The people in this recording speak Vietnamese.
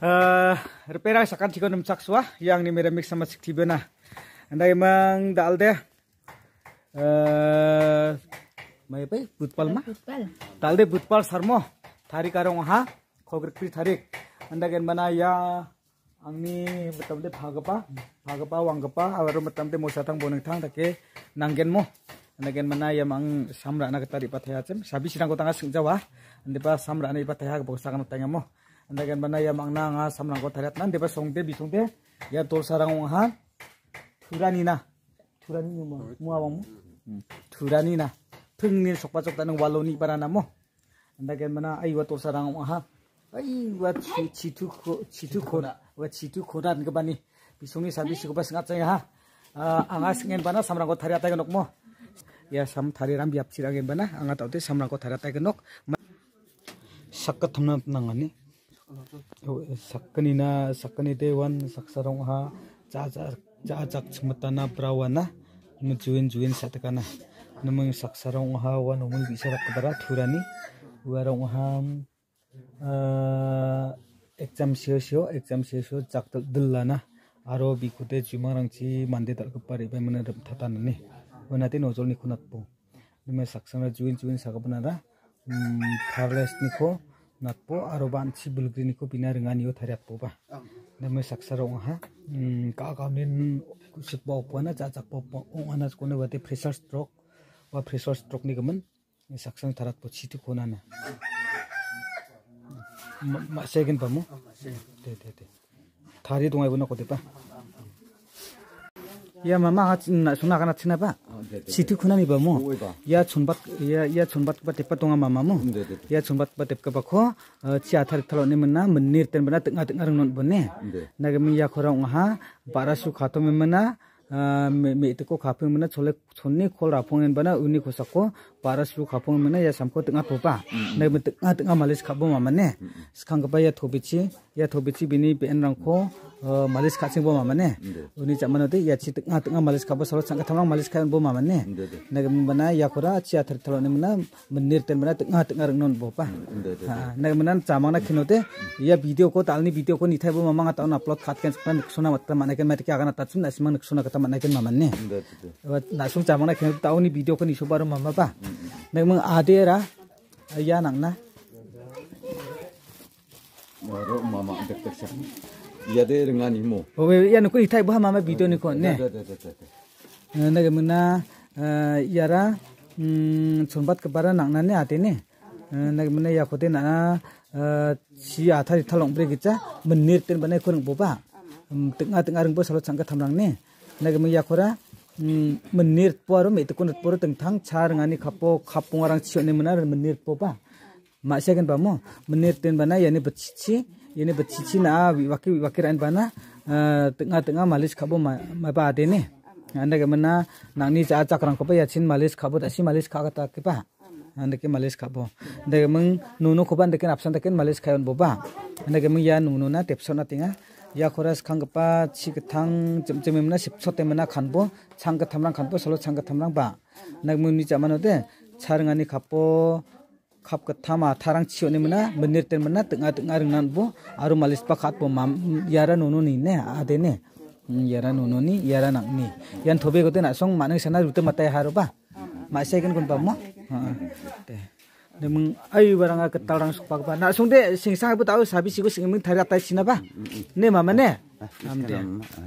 Eh, repera sakan cikon dem suah yang ni meremik sama sik tibena Anda emang dal deh ya. eh mai pe ya? butpal ma dal deh butpal sarmo thari. karong ha khogrek pri thari andai gen kan mana ya angni betamde bhagapa bhagapa wangapa awaru betamde mosatang boneng tang take nanggen mo nagen kan mana ya mang samra anak tari pathaya cem sabi sing jawah, anda pas samra na ani pathaya ko sakan mo andagan bana ya mangna nga samrang ko tharat nan deba songde bisongde ya tol sarang ha thurani na thurani mu mu awang mu hmm. thurani na thungni sokpa chokta nang waloni barana mo andagan bana ai wa tol sarang ha ai wa chitu chitu khona wa chitu khona nga bani bisongi sabi sikopa singat chai ha ah, anga singen bana samrang ko tharat ta nok mo ya sam thari ram biap chirangen bana anga tawte samrang ko tharat ta nok sakka thamna nangani sakani na sakani dewan saksarong ha cacak cacak semetana perawana menjuin juin satekana n a m u n g saksarong ha wan umul bisa a kebarat hurani warong h a exam sio sio exam sio sio cak delana l aro bikute jumarang ci m a n d i t a k kepari pe m a n e d a p tatan ni wanati nozol ni kunat po namang saksana juin juin sakapana ra Parles niko नटपो और बानी बिलग्री को पीना रिंगा नि थरपोबा मैसाक्सर का गावनी जा चाकपना फ्रेसर स्ट्रोक व फ्रेसर स्ट्रोक निगमन सक्सन थरपो छिटो को सेकेंड पा मो दे दे दे थारी दंगाइबा यहाँ मा सुना छिना पा situ khunami ba mo ya chunbat ya ya chunbat ba te patonga ma ma mo ya chunbat ba te ka ba kho cha thar thalo ne mena munir ten bana tnga ya khora ha barasu khatome me थोनि खोल राफोंग बना उनि खसाखो पारस रु खाफोंग मने या समखो तंगा फुपा ने मत तंगा तंगा मालिस खाबो मा माने सखांग बा या थोबिचि या थोबिचि बिनि बेन रंखो मालिस खासिंग बो मा माने चमन दे या छि तंगा तंगा मालिस खाबो सरो संग थमांग मालिस खान बो मा माने ने बना या खोरा छिया थर थलो ने मना मनिर तेन बना तंगा तंगा रंग chamana khe tauni video con đi ko ni subaru ba, pa nek mang ade ra ya nang na rồi maro mama dek dek sak ya de rengan imo o ya đi thay itai ba mama video ni con nè, nek mang na ya ra chuẩn cái ka bara nang na ne ate nè, nek mang na ya ko te na chi a thari thalong bre gicha mun nir ten banai ko rang bo ra mình mình rồi menir poaro me tekun poaro tengtang char ngani kapo kapung orang cio ne menar menir mình masih kan pamo menir ten bana ya ne becici ya ne becici na na từng waki từng bana tengah tengah malis kapo ma ma pa ade ne anda mình na nang ni cak cak orang kapo ya cin malis kapo tasi malis kagata kepa anda ke malis kapo anda ke meng nunu kapan anda ke absen anda ke malis kayon anh anda ke meng ya nunu na tiếp tepson na tengah 야코라스 칸가파 치그탕 점점이나 십초 때문에 간보 창가탐랑 간보 설로 창가탐랑 봐 나무니 자만어데 차릉아니 갑보 갑가타마 타랑 치오네무나 문네 때문에 등아 등아릉난 보 아루 말리스 파 갓보 맘 야라 노노니네 아데네 음, 야라 노노니 야라 낭니 얀 도베고데 나송 마능 세나 루테 마타이 하루 봐 마세겐 군바 뭐 어, 어. 네. mung ayu barang ke tarang suk pak na k sung de sing sang a bu tau sabi siku sing mung thari atai sina ba ne mama ne am de